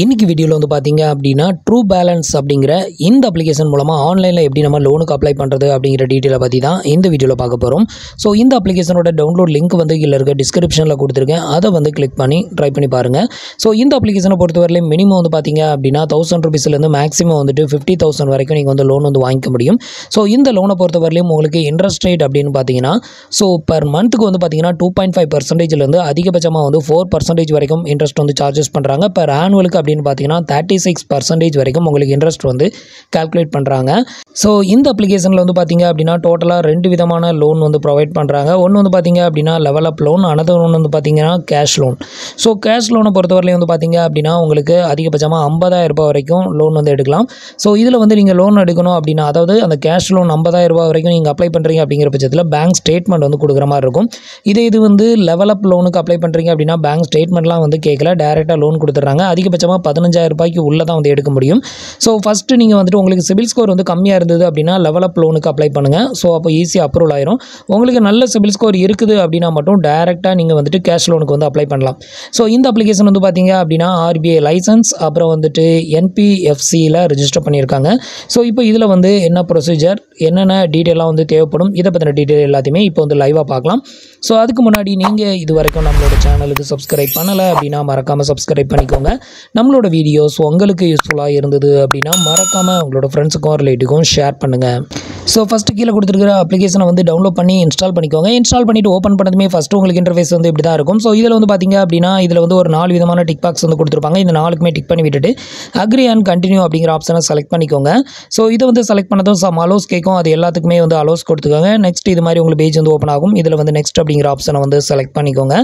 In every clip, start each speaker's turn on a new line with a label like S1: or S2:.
S1: இன்றைக்கி வீடியோவில் வந்து பார்த்தீங்க அப்படின்னா ட்ரூ பேலன்ஸ் அப்படிங்கிற இந்த அப்ளிகேஷன் மூலமாக ஆன்லைனில் எப்படி நம்ம லோனுக்கு அப்ளை பண்ணுறது அப்படிங்கிற டீட்டெயிலை பற்றி தான் இந்த வீடியோவில் பார்க்க போகிறோம் ஸோ இந்த அப்ளிகேஷனோட டவுன்லோட் லிங்க் வந்து இல்லை இருக்க டிஸ்கிரிப்ஷனில் கொடுத்துருக்கேன் அதை வந்து கிளிக் பண்ணி ட்ரை பண்ணி பாருங்கள் ஸோ இந்த அப்ளிகேஷனை பொறுத்தவரையிலும் மினிமம் வந்து பார்த்தீங்க அப்படின்னா தௌசண்ட் ருபீஸ்லேருந்து மேக்ஸிமம் வந்துட்டு ஃபிஃப்டி தௌசண்ட் வரைக்கும் நீங்கள் வந்து லோன் வந்து வாங்கிக்க முடியும் ஸோ இந்த லோனை பொறுத்தவரையிலும் உங்களுக்கு இன்ட்ரெஸ்ட் ரேட் அப்படின்னு பார்த்தீங்கன்னா ஸோ பர் மந்த்துக்கு வந்து பார்த்தீங்கன்னா டூ பாயிண்ட் ஃபைவ் பர்சன்டேஜ்லேருந்து அதிகபட்சமாக வந்து ஃபோர் பர்சன்டேஜ் வரைக்கும் இன்ட்ரெஸ்ட் வந்து சார்ஜஸ் பண்ணுறாங்க பர் ஆனுவலுக்கு அப்படின்னு பார்த்தீங்கன்னா தேர்ட்டி சிக்ஸ் பர்சன்டேஜ் வரைக்கும் உங்களுக்கு இன்ட்ரெஸ்ட் வந்து கால்குலேட் பண்ணுறாங்க ஸோ இந்த அப்ளிகேஷனில் வந்து பார்த்திங்க அப்படின்னா டோட்டலாக ரெண்டு விதமான லோன் வந்து ப்ரொவைட் பண்ணுறாங்க ஒன்று வந்து பார்த்திங்க அப்படின்னா லெவல் அப் லோன் அனதர் ஒன்று வந்து பார்த்திங்கன்னா கேஷ் லோன் ஸோ கேஷ் லோனை பொறுத்தவரையிலையும் வந்து பார்த்திங்க அப்படின்னா உங்களுக்கு அதிகபட்சமாக ஐம்பதாயிரம் ரூபாய் வரைக்கும் லோன் வந்து எடுக்கலாம் ஸோ இதில் வந்து நீங்கள் லோன் எடுக்கணும் அப்படின்னா அதாவது அந்த கேஷ் லோன் ஐம்பதாயிரம் ரூபாய் வரைக்கும் நீங்கள் அப்ளை பண்ணுறீங்க அப்படிங்கிற பட்சத்தில் பேங்க் ஸ்டேட்மெண்ட் வந்து கொடுக்குற மாதிரி இருக்கும் இதே இது வந்து லெவலப் லோனுக்கு அப்ளை பண்ணுறீங்க அப்படின்னா பேங்க் ஸ்டேட்மெண்ட்லாம் வந்து கேட்கல டேரெக்டாக லோன் கொடுத்துட்றாங்க அதிகபட்சமாக மொத்தமாக பதினஞ்சாயிரம் ரூபாய்க்கு உள்ளே தான் வந்து எடுக்க முடியும் ஸோ ஃபஸ்ட்டு நீங்கள் வந்துட்டு உங்களுக்கு சிபில் ஸ்கோர் வந்து கம்மியாக இருந்தது அப்படின்னா லெவலப் லோனுக்கு அப்ளை பண்ணுங்கள் ஸோ அப்போ ஈஸியாக அப்ரூவல் ஆயிரும் உங்களுக்கு நல்ல சிபில் ஸ்கோர் இருக்குது அப்படின்னா மட்டும் டேரெக்டாக நீங்கள் வந்துட்டு கேஷ் லோனுக்கு வந்து அப்ளை பண்ணலாம் ஸோ இந்த அப்ளிகேஷன் வந்து பார்த்தீங்க அப்படின்னா ஆர்பிஐ லைசன்ஸ் அப்புறம் வந்துட்டு என்பிஎஃப்சியில் ரிஜிஸ்டர் பண்ணியிருக்காங்க ஸோ இப்போ இதில் வந்து என்ன ப்ரொசீஜர் என்னென்ன டீட்டெயிலாக வந்து தேவைப்படும் இதை பற்றின டீட்டெயில் எல்லாத்தையுமே இப்போ வந்து லைவாக பார்க்கலாம் ஸோ அதுக்கு முன்னாடி நீங்கள் இது வரைக்கும் நம்மளோட சேனலுக்கு சப்ஸ்கிரைப் பண்ணலை அப்படின்னா மறக்காமல் சப்ஸ்கிரைப் பண்ணிக்கோங்க நம்மளோட வீடியோஸ் உங்களுக்கு யூஸ்ஃபுல்லாக இருந்தது அப்படின்னா மறக்காமல் உங்களோட ஃப்ரெண்ட்ஸுக்கும் ரிலேட்டிவ்க்கும் ஷேர் பண்ணுங்கள் ஸோ ஃபஸ்ட்டு கீழே கொடுத்துருக்கிற அப்ளிகேஷனை வந்து டவுன்லோட் பண்ணி இன்ஸ்டால் பண்ணிக்கோங்க இன்ஸ்டால் பண்ணிவிட்டு ஓப்பன் பண்ணதுமே ஃபஸ்ட்டு உங்களுக்கு இன்டர்ஃபேஸ் வந்து இப்படி தான் இருக்கும் ஸோ இதில் வந்து பார்த்திங்க அப்படின்னா இதில் வந்து ஒரு நாலு விதமான டிக் பாக்ஸ் வந்து கொடுத்துருப்பாங்க இந்த நாலுக்குமே டிக் பண்ணி விட்டுட்டு அக்ரி அண்ட் கண்டினியூ அப்படிங்கிற ஆப்ஷனை செலக்ட் பண்ணிக்கோங்க ஸோ இதை வந்து செலக்ட் பண்ணதும் சம் அலோஸ் கேட்கும் அது எல்லாத்துக்குமே வந்து அலோஸ் கொடுத்துக்கோங்க நெக்ஸ்ட் இது மாதிரி உங்களுக்கு பேஜ் வந்து ஓப்பன் ஆகும் இதில் வந்து நெக்ஸ்ட் அப்படிங்கிற ஆப்ஷனை வந்து செலக்ட் பண்ணிக்கோங்க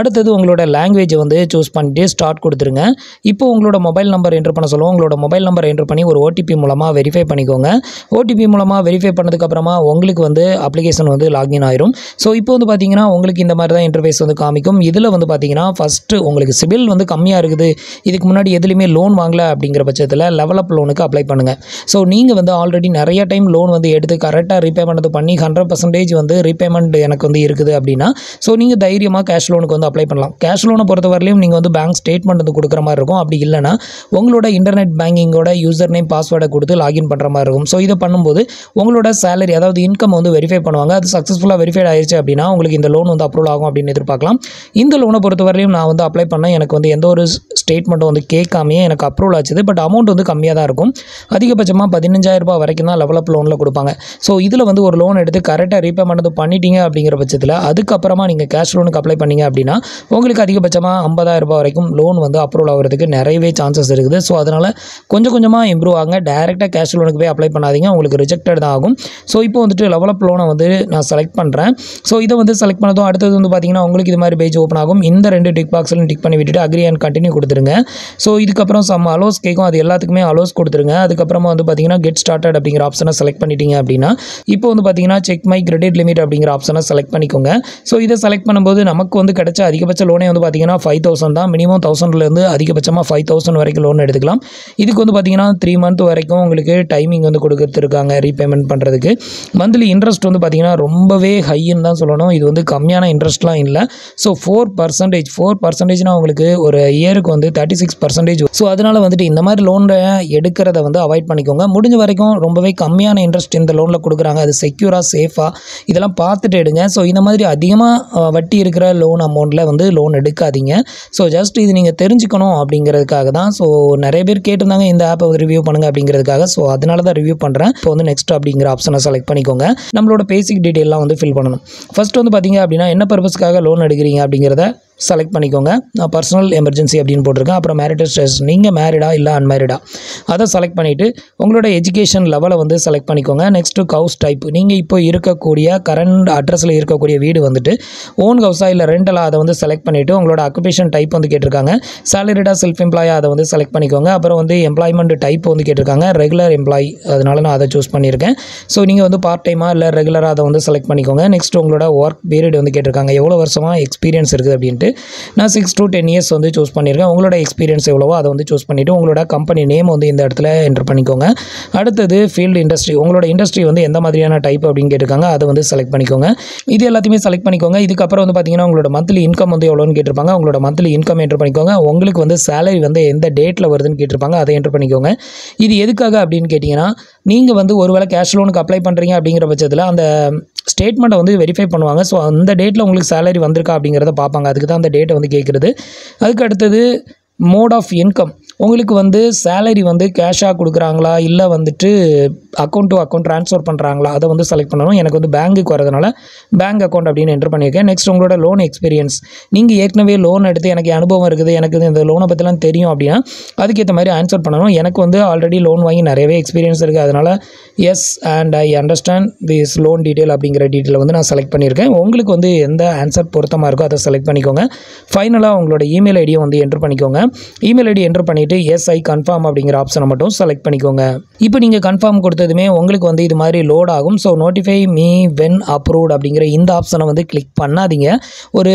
S1: அடுத்தது உங்களோட லாங்குவேஜை வந்து சூஸ் பண்ணிட்டு ஸ்டார்ட் கொடுத்துருங்க இப்போ உங்களோட மொபைல் நம்பர் என்ட்ரு பண்ண சொல்லுவோம் உங்களோட மொபைல் நம்பர் என்ட்ரு பண்ணி ஒரு ஓடிபி மூலமாக வெரிஃபை பண்ணிக்கோங்க ஓடிபி மூலமாக வெரிஃபை வெரிஃபை அப்புறமா உங்களுக்கு வந்து அப்ளிகேஷன் வந்து லாகின் ஆயிரும் ஸோ இப்போ வந்து பார்த்தீங்கன்னா உங்களுக்கு இந்த மாதிரி தான் இன்டர்ஃபேஸ் வந்து காமிக்கும் இதில் வந்து பார்த்தீங்கன்னா ஃபஸ்ட்டு உங்களுக்கு சிபில் வந்து கம்மியாக இருக்குது இதுக்கு முன்னாடி எதுலையுமே லோன் வாங்கலை அப்படிங்கிற பட்சத்தில் லெவலப் லோனுக்கு அப்ளை பண்ணுங்கள் ஸோ நீங்கள் வந்து ஆல்ரெடி நிறைய டைம் லோன் வந்து எடுத்து கரெக்டாக ரீபேமெண்ட் பண்ணி ஹண்ட்ரட் பர்சன்டேஜ் வந்து ரீபேமெண்ட் எனக்கு வந்து இருக்குது அப்படின்னா ஸோ நீங்கள் தைரியமாக கேஷ் லோனுக்கு வந்து அப்ளை பண்ணலாம் கேஷ் லோனை பொறுத்த வரலையும் நீங்கள் வந்து பேங்க் ஸ்டேட்மெண்ட் வந்து கொடுக்குற மாதிரி இருக்கும் அப்படி இல்லைனா உங்களோட இன்டர்நெட் பேங்கிங்கோட யூசர் நேம் பாஸ்வேர்டை கொடுத்து லாகின் பண்ணுற மாதிரி இருக்கும் ஸோ இதை பண்ணும்போது உங்களோட உங்களோட சேலரி அதாவது இன்கம் வந்து வெரிஃபை பண்ணுவாங்க அது சக்ஸஸ்ஃபுல்லாக வெரிஃபைட் ஆயிடுச்சு அப்படின்னா உங்களுக்கு இந்த லோன் வந்து அப்ரூவல் ஆகும் அப்படின்னு எதிர்பார்க்கலாம் இந்த லோனை பொறுத்தவரையிலும் நான் வந்து அப்ளை பண்ணேன் எனக்கு வந்து எந்த ஒரு ஸ்டேட்மெண்ட்டும் வந்து கேட்காமையே எனக்கு அப்ரூவல் ஆச்சுது பட் அமௌண்ட் வந்து கம்மியாக தான் இருக்கும் அதிகபட்சமாக பதினஞ்சாயிரரூபா வரைக்கும் தான் லெவலப் லோனில் கொடுப்பாங்க ஸோ இதில் வந்து ஒரு லோன் எடுத்து கரெக்டாக ரீபேமெண்ட் வந்து பண்ணிட்டீங்க அப்படிங்கிற பட்சத்தில் அதுக்கப்புறமா நீங்கள் கேஷ் லோனுக்கு அப்ளை பண்ணிங்க அப்படின்னா உங்களுக்கு அதிகபட்சமாக ஐம்பதாயிரரூபா வரைக்கும் லோன் வந்து அப்ரூவல் ஆகிறதுக்கு நிறையவே சான்சஸ் இருக்குது ஸோ அதனால் கொஞ்சம் கொஞ்சமாக இம்ப்ரூவ் ஆகுங்க டேரெக்டாக கேஷ் லோனுக்கு போய் அப்ளை பண்ணாதீங்க உங்களுக்கு ரிஜெக்டட் தான் ஆகும் ஆகும் ஸோ இப்போ வந்துட்டு லெவலப் லோனை வந்து நான் செலக்ட் பண்ணுறேன் ஸோ இதை வந்து செலக்ட் பண்ணதும் அடுத்தது வந்து பார்த்திங்கன்னா உங்களுக்கு இது மாதிரி பேஜ் ஓப்பன் ஆகும் இந்த ரெண்டு டிக் பாக்ஸ்லையும் டிக் பண்ணி விட்டுட்டு அக்ரி அண்ட் கண்டினியூ கொடுத்துருங்க ஸோ இதுக்கப்புறம் சம் அலோஸ் கேட்கும் அது எல்லாத்துக்குமே அலோஸ் கொடுத்துருங்க அதுக்கப்புறமா வந்து பார்த்திங்கன்னா கெட் ஸ்டார்டட் அப்படிங்கிற ஆப்ஷனை செலக்ட் பண்ணிட்டீங்க அப்படின்னா இப்போ வந்து பார்த்திங்கன்னா செக் மை கிரெடிட் லிமிட் அப்படிங்கிற ஆப்ஷனை செலக்ட் பண்ணிக்கோங்க ஸோ இதை செலக்ட் பண்ணும்போது நமக்கு வந்து கிடைச்ச அதிகபட்ச லோனே வந்து பார்த்திங்கன்னா ஃபைவ் தௌசண்ட் தான் மினிமம் தௌசண்ட்லேருந்து அதிகபட்சமாக ஃபைவ் தௌசண்ட் வரைக்கும் லோன் எடுத்துக்கலாம் இதுக்கு வந்து பார்த்திங்கன்னா த்ரீ மந்த் வரைக்கும் உங்களுக்கு டைமிங் வந்து கொடுத்துருக்காங்க ரீபேமெண்ட் பண்ணுறதுக்கு மந்த்லி இன்ட்ரெஸ்ட் வந்து பார்த்திங்கன்னா ரொம்பவே ஹைன்னு தான் சொல்லணும் இது வந்து கம்மியான இன்ட்ரெஸ்ட்லாம் இல்லை ஸோ ஃபோர் பர்சன்டேஜ் ஃபோர் பர்சன்டேஜ்னால் உங்களுக்கு ஒரு இயருக்கு வந்து தேர்ட்டி சிக்ஸ் பர்சன்டேஜ் ஸோ அதனால் வந்துட்டு இந்த மாதிரி லோனில் எடுக்கிறத வந்து அவாய்ட் பண்ணிக்கோங்க முடிஞ்ச வரைக்கும் ரொம்பவே கம்மியான இன்ட்ரெஸ்ட் இந்த லோனில் கொடுக்குறாங்க அது செக்யூராக சேஃபாக இதெல்லாம் பார்த்துட்டு எடுங்க ஸோ இந்த மாதிரி அதிகமாக வட்டி இருக்கிற லோன் அமௌண்ட்டில் வந்து லோன் எடுக்காதீங்க ஸோ ஜஸ்ட் இது நீங்கள் தெரிஞ்சுக்கணும் அப்படிங்கிறதுக்காக தான் ஸோ நிறைய பேர் கேட்டிருந்தாங்க இந்த ஆப்பை ரிவ்யூ பண்ணுங்கள் அப்படிங்கிறதுக்காக ஸோ அதனால தான் ரிவ்யூ பண்ணுறேன் இப்போ வந்து நெக்ஸ்ட் அப்படிங்கிற அப்படிங்கிற ஆப்ஷனை செலக்ட் பண்ணிக்கோங்க நம்மளோட பேசிக் டீட்டெயிலாம் வந்து ஃபில் பண்ணணும் ஃபஸ்ட் வந்து பார்த்தீங்க அப்படின்னா என்ன பர்பஸ்க்காக லோன் எடுக்கிறீங்க அப்படிங்கிறத செலக்ட் பண்ணிக்கோங்க நான் பர்சனல் எமர்ஜென்சி அப்படின்னு போட்டிருக்கேன் அப்புறம் மேரிட்டல் ஸ்டேஸ் நீங்கள் மேரிடா இல்லை அன்மேரிடா அதை செலக்ட் பண்ணிவிட்டு உங்களோட எஜுகேஷன் லெவலை வந்து செலக்ட் பண்ணிக்கோங்க நெக்ஸ்ட்டு ஹவுஸ் டைப் நீங்கள் இப்போ இருக்கக்கூடிய கரண்ட் அட்ரஸில் இருக்கக்கூடிய வீடு வந்துட்டு ஓன் ஹவுஸாக இல்லை ரெண்டலாக அதை வந்து செலக்ட் பண்ணிவிட்டு உங்களோட அக்குபேஷன் டைப் வந்து கேட்டிருக்காங்க சேலரிடா செல்ஃப் எம்ப்ளாயாக அதை வந்து செலக்ட் பண்ணிக்கோங்க அப்புறம் வந்து எம்ப்ளாய்மெண்ட் டைப் வந்து கேட்டிருக்காங்க ரெகுலர் எம்ப்ளாயி அதனால நான் அதை சூஸ் பண்ணியிருக்கேன் ஸோ நீங்கள் வந்து பார்ட் டைமாக இல்லை ரெகுலராக அதை வந்து செலக்ட் பண்ணிக்கோங்க நெக்ஸ்ட் உங்களோட ஒர்க் பீரியட் வந்து கேட்டிருக்காங்க எவ்வளோ வருஷமாக எக்ஸ்பீரியன்ஸ் இருக்குது அப்படின்ட்டு வந்துட்டு நான் சிக்ஸ் டு டென் இயர்ஸ் வந்து சூஸ் பண்ணியிருக்கேன் உங்களோட எக்ஸ்பீரியன்ஸ் எவ்வளவோ அதை வந்து சூஸ் பண்ணிவிட்டு உங்களோட கம்பெனி நேம் வந்து இந்த இடத்துல என்டர் பண்ணிக்கோங்க அடுத்தது ஃபீல்டு இண்டஸ்ட்ரி உங்களோட இண்டஸ்ட்ரி வந்து எந்த மாதிரியான டைப் அப்படின்னு கேட்டிருக்காங்க அதை வந்து செலக்ட் பண்ணிக்கோங்க இது எல்லாத்தையுமே செலக்ட் பண்ணிக்கோங்க இதுக்கப்புறம் வந்து பார்த்தீங்கன்னா உங்களோட மந்த்லி இன்கம் வந்து எவ்வளோன்னு கேட்டிருப்பாங்க உங்களோட மந்த்லி இன்கம் என்டர் பண்ணிக்கோங்க உங்களுக்கு வந்து சேலரி வந்து எந்த டேட்டில் வருதுன்னு கேட்டிருப்பாங்க அதை என்டர் பண்ணிக்கோங்க இது எதுக்காக அப்படின்னு கேட்டிங்கன்னா நீங்கள் வந்து ஒருவேளை கேஷ் லோனுக்கு அப்ளை பண்ணுறீங்க அப்படிங்கிற பட்சத்தில் அந்த ஸ்டேட்மெண்ட்டை வந்து வெரிஃபை பண்ணுவாங்க ஸோ அந்த டேட்டில் உங்களுக்கு சேலரி வந்திருக்கா அப்படிங்கிறத பார்ப்பாங்க அதுக்கு தான் அந்த டேட்டை வந்து கேட்குறது அதுக்கு அடுத்தது மோட் ஆஃப் இன்கம் உங்களுக்கு வந்து சேலரி வந்து கேஷாக கொடுக்குறாங்களா இல்லை வந்துட்டு அக்கௌண்ட் டு அக்கௌண்ட் ட்ரான்ஸ்ஃபர் பண்ணுறாங்களா அதை வந்து செலக்ட் பண்ணணும் எனக்கு வந்து பேங்க்குக்கு வரதுனால பேங்க் அக்கௌண்ட் அப்படின்னு என்டர் பண்ணியிருக்கேன் நெக்ஸ்ட் உங்களோட லோன் எக்ஸ்பீரியன்ஸ் நீங்கள் ஏற்கனவே லோன் எடுத்து எனக்கு அனுபவம் இருக்குது எனக்கு இந்த லோனை பற்றிலாம் தெரியும் அப்படின்னா அதுக்கேற்ற மாதிரி ஆன்சர் பண்ணணும் எனக்கு வந்து ஆல்ரெடி லோன் வாங்கி நிறையவே எக்ஸ்பீரியன்ஸ் இருக்குது அதனால் yes and I understand this loan detail அப்படிங்கிற டீட்டெயில் வந்து நான் செலக்ட் பண்ணியிருக்கேன் உங்களுக்கு வந்து எந்த ஆன்சர் பொருத்தமாக இருக்கோ அதை செலக்ட் பண்ணிக்கோங்க ஃபைனலாக உங்களோட இமெயில் ஐடியை வந்து என்ட்ரு பண்ணிக்கோங்க இமெயில் ஐடி என்ட்ரு பண்ணி பண்ணிவிட்டு எஸ் ஐ கன்ஃபார்ம் அப்படிங்கிற ஆப்ஷனை மட்டும் செலக்ட் பண்ணிக்கோங்க இப்போ நீங்கள் கன்ஃபார்ம் கொடுத்ததுமே உங்களுக்கு வந்து இது மாதிரி லோட் ஆகும் so notify me when approved அப்படிங்கிற இந்த ஆப்ஷனை வந்து கிளிக் பண்ணாதீங்க ஒரு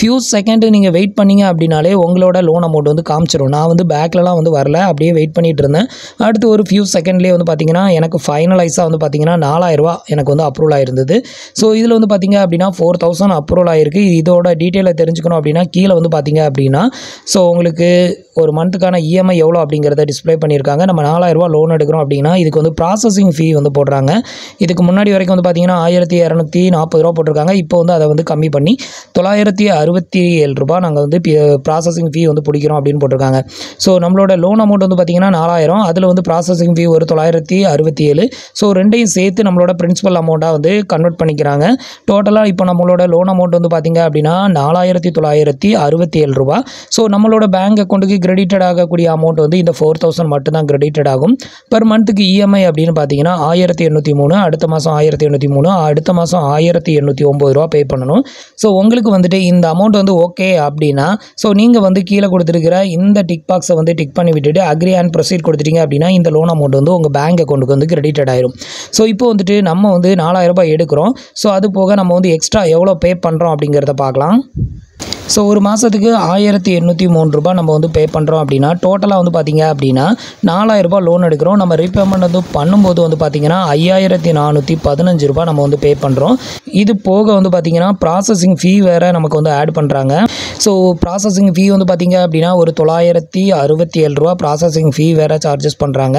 S1: ஃபியூ செகண்டு நீங்கள் வெயிட் பண்ணிங்க அப்படின்னாலே உங்களோட லோன் அமௌண்ட் வந்து காமிச்சிடும் நான் வந்து பேக்லலாம் வந்து வரல அப்படியே வெயிட் பண்ணிகிட்டு இருந்தேன் அடுத்து ஒரு ஃபியூ செகண்ட்லேயே வந்து பார்த்திங்கன்னா எனக்கு ஃபைனலைஸாக வந்து பார்த்திங்கன்னா நாலாயிரரூவா எனக்கு வந்து அப்ரூவல் ஆயிருந்தது ஸோ இதில் வந்து பார்த்திங்க அப்படின்னா ஃபோர் தௌசண்ட் அப்ரூவல் ஆகிருக்கு இதோட டீட்டெயிலை தெரிஞ்சுக்கணும் அப்படின்னா கீழே வந்து பார்த்திங்க அப்படின்னா ஸோ உங்களுக்கு ஒரு மந்த்துக்கான இஎம்ஐ e எவ்வளோ அப்படிங்கிறத டிஸ்பிளே பண்ணியிருக்காங்க நம்ம நாலாயிரரூவா லோன் எடுக்கிறோம் அப்படின்னா இதுக்கு வந்து ப்ராசஸிங் ஃபீ வந்து போடுறாங்க இதுக்கு முன்னாடி வரைக்கும் வந்து பார்த்திங்கன்னா ஆயிரத்தி இரநூத்தி நாற்பது ரூபா போட்டிருக்காங்க இப்போ வந்து அதை வந்து கம்மி பண்ணி தொள்ளாயிரத்தி அறுபத்தி ஏழு ரூபா நாங்கள் வந்து ப்ராசஸிங் ஃபீ வந்து பிடிக்கிறோம் அப்படின்னு போட்டிருக்காங்க ஸோ நம்மளோட லோன் அமௌண்ட் வந்து பார்த்திங்கன்னா நாலாயிரம் அதில் வந்து ப்ராசஸிங் ஃபீ ஒரு தொள்ளாயிரத்தி அறுபத்தி ஏழு ஸோ ரெண்டையும் சேர்த்து நம்மளோட பிரின்சிபல் அமௌண்ட்டாக வந்து கன்வெர்ட் பண்ணிக்கிறாங்க டோட்டலாக இப்போ நம்மளோட லோன் அமௌண்ட் வந்து பார்த்திங்க அப்படின்னா நாலாயிரத்தி தொள்ளாயிரத்தி அறுபத்தி ஏழு ரூபா ஸோ நம்மளோட பேங்க் அக்கௌண்ட்டுக்கு கிரெடிட்டட் ஆகக்கூடிய அமௌண்ட் வந்து இந்த ஃபோர் தௌசண்ட் மட்டும்தான் கிரெடிட்டட் ஆகும் பர் மந்த்துக்கு இஎம்ஐ அப்படின்னு பார்த்தீங்கன்னா ஆயிரத்தி எண்ணூற்றி மூணு அடுத்த மாதம் ஆயிரத்தி எண்ணூற்றி மூணு அடுத்த மாதம் ஆயிரத்தி எண்ணூற்றி ஒம்பது ரூபா பே பண்ணணும் ஸோ உங்களுக்கு வந்துட்டு இந்த அமௌண்ட் வந்து ஓகே அப்படின்னா ஸோ நீங்கள் வந்து கீழே கொடுத்துருக்கிற இந்த டிக் பாக்ஸை வந்து டிக் பண்ணி விட்டுட்டு அக்ரி அண்ட் ப்ரொசீட் கொடுத்துட்டீங்க அப்படின்னா இந்த லோன் அமௌண்ட் வந்து உங்கள் பேங்க் அக்கௌண்ட்டுக்கு வந்து கிரெடிட்டட் ஆயிரும் ஸோ இப்போ வந்துட்டு நம்ம வந்து நாலாயிரம் ரூபாய் எடுக்கிறோம் ஸோ அது போக நம்ம வந்து எக்ஸ்ட்ரா எவ்வளோ பே பண்ணுறோம் அப்படிங்கிறத பார்க்கலாம் ஸோ ஒரு மாதத்துக்கு ஆயிரத்தி எண்ணூற்றி மூணு ரூபா நம்ம வந்து பே பண்ணுறோம் அப்படின்னா டோட்டலாக வந்து பார்த்திங்க அப்படின்னா நாலாயிரரூபா லோன் எடுக்கிறோம் நம்ம ரீபேமெண்ட் வந்து பண்ணும்போது வந்து பார்த்திங்கன்னா ஐயாயிரத்தி நானூற்றி பதினஞ்சு ரூபா நம்ம வந்து பே பண்ணுறோம் இது போக வந்து பார்த்திங்கன்னா ப்ராசஸிங் ஃபீ வேறு நமக்கு வந்து ஆட் பண்ணுறாங்க ஸோ ப்ராசஸிங் ஃபீ வந்து பார்த்திங்க அப்படின்னா ஒரு தொள்ளாயிரத்தி அறுபத்தி ஏழு ரூபா ப்ராசஸிங் ஃபீ வேறு சார்ஜஸ் பண்ணுறாங்க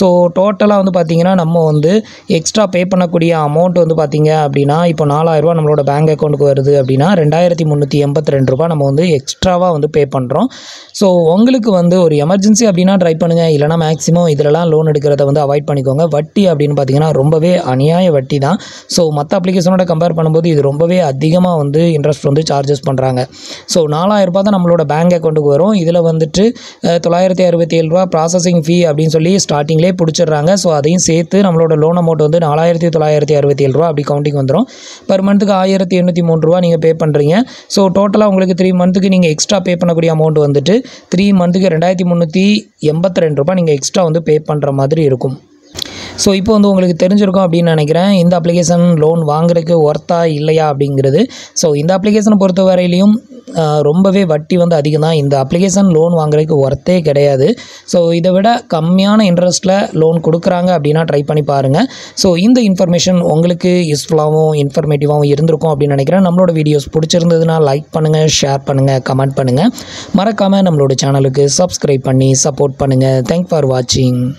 S1: ஸோ டோட்டலாக வந்து பார்த்திங்கன்னா நம்ம வந்து எக்ஸ்ட்ரா பே பண்ணக்கூடிய அமௌண்ட் வந்து பார்த்திங்க அப்படின்னா இப்போ நாலாயிரரூபா நம்மளோட பேங்க் அக்கௌண்ட்டுக்கு வருது அப்படின்னா ரெண்டாயிரத்தி முந்நூற்றி எண்பத்தி ரெண்டு பன்னெண்டு நம்ம வந்து எக்ஸ்ட்ராவாக வந்து பே பண்ணுறோம் ஸோ உங்களுக்கு வந்து ஒரு எமர்ஜென்சி அப்படின்னா ட்ரை பண்ணுங்கள் இல்லைனா மேக்ஸிமம் இதிலலாம் லோன் எடுக்கிறத வந்து அவாய்ட் பண்ணிக்கோங்க வட்டி அப்படின்னு பார்த்தீங்கன்னா ரொம்பவே அநியாய வட்டி தான் ஸோ மற்ற அப்ளிகேஷனோட கம்பேர் பண்ணும்போது இது ரொம்பவே அதிகமாக வந்து இன்ட்ரெஸ்ட் வந்து சார்ஜஸ் பண்ணுறாங்க ஸோ ரூபா தான் நம்மளோட பேங்க் அக்கௌண்ட்டுக்கு வரும் இதில் வந்துட்டு தொள்ளாயிரத்தி அறுபத்தி ஏழு ரூபா ப்ராசஸிங் ஃபீ அப்படின்னு சொல்லி ஸ்டார்டிங்லேயே பிடிச்சிடுறாங்க ஸோ அதையும் சேர்த்து நம்மளோட லோன் அமௌண்ட் வந்து நாலாயிரத்தி தொள்ளாயிரத்தி அறுபத்தி ஏழு ரூபா அப்படி கவுண்டிங் வந்துடும் பர் மந்த்துக்கு ஆயிரத்தி எண்ணூற்றி மூணு ரூபா நீங்கள் பே பண்ணுறீங்க ஸோ டோட்டலாக உங்களுக்கு த்ரீ மந்த்துக்கு நீங்கள் எக்ஸ்ட்ரா பே பண்ணக்கூடிய அமௌண்ட் வந்துட்டு த்ரீ மந்த்துக்கு ரெண்டாயிரத்தி முந்நூற்றி எண்பத்தி ரெண்டு ரூபாய் நீங்கள் எக்ஸ்ட்ரா வந்து பே பண்ணுற மாதிரி இருக்கும் ஸோ இப்போ வந்து உங்களுக்கு தெரிஞ்சிருக்கும் அப்படின்னு நினைக்கிறேன் இந்த அப்ளிகேஷன் லோன் வாங்குறதுக்கு ஒர்த்தா இல்லையா அப்படிங்கிறது ஸோ இந்த அப்ளிகேஷனை பொறுத்த வரையிலையும் ரொம்பவே வட்டி வந்து அதிகம் தான் இந்த அப்ளிகேஷன் லோன் வாங்குறதுக்கு ஒர்த்தே கிடையாது ஸோ இதை விட கம்மியான இன்ட்ரெஸ்ட்டில் லோன் கொடுக்குறாங்க அப்படின்னா ட்ரை பண்ணி பாருங்கள் ஸோ இந்த இன்ஃபர்மேஷன் உங்களுக்கு யூஸ்ஃபுல்லாகவும் இன்ஃபர்மேட்டிவாகவும் இருந்திருக்கும் அப்படின்னு நினைக்கிறேன் நம்மளோட வீடியோஸ் பிடிச்சிருந்ததுன்னா லைக் பண்ணுங்கள் ஷேர் பண்ணுங்கள் கமெண்ட் பண்ணுங்கள் மறக்காமல் நம்மளோட சேனலுக்கு சப்ஸ்கிரைப் பண்ணி சப்போர்ட் பண்ணுங்கள் தேங்க் ஃபார் வாட்சிங்